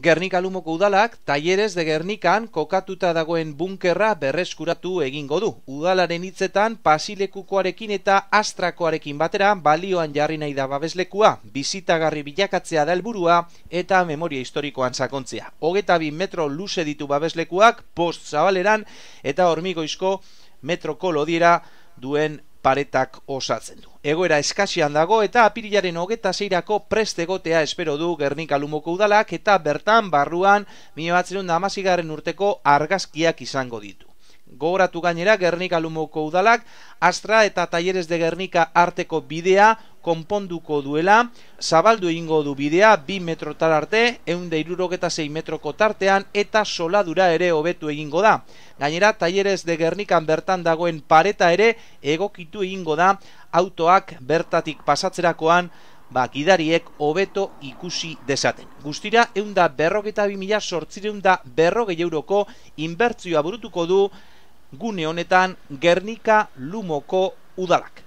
Gernika udalak Tailerez de Gernikan kokatuta dagoen bunkerra berreskuratu egingo du. Udalaren hitzetan pasilekukoarekin eta astrakoarekin batera balioan jarri nahi da babeslekua, bizitagarri bilakatzea da helburua eta memoria historikoan sakontzea. Hogeta bi metro luze ditu babeslekuak post zabaleran eta hormigoizko metroko lodiera duen paretak osatzen du egoera eskasian dago eta apirilaren hogeta zeirako prestegotea espero du Gernika Lumoko udalak eta bertan barruan 1912 urteko argazkiak izango ditu. Gogoratu gainera Gernika Lumoko udalak Astra eta Talleres de Gernika arteko bidea konponduko duela, zabaldu egingo du bidea 2 metrotar arte, eun da metroko tartean eta soladura ere hobetu egingo da. Gainera, taierez de Gernikan bertan dagoen pareta ere egokitu egingo da autoak bertatik pasatzerakoan ba, gidariek hobeto ikusi desaten. Guztira, eunda berrogeta bi mila sortzireunda berrogei euroko inbertzioa burutuko du gune honetan Gernika Lumoko udalak.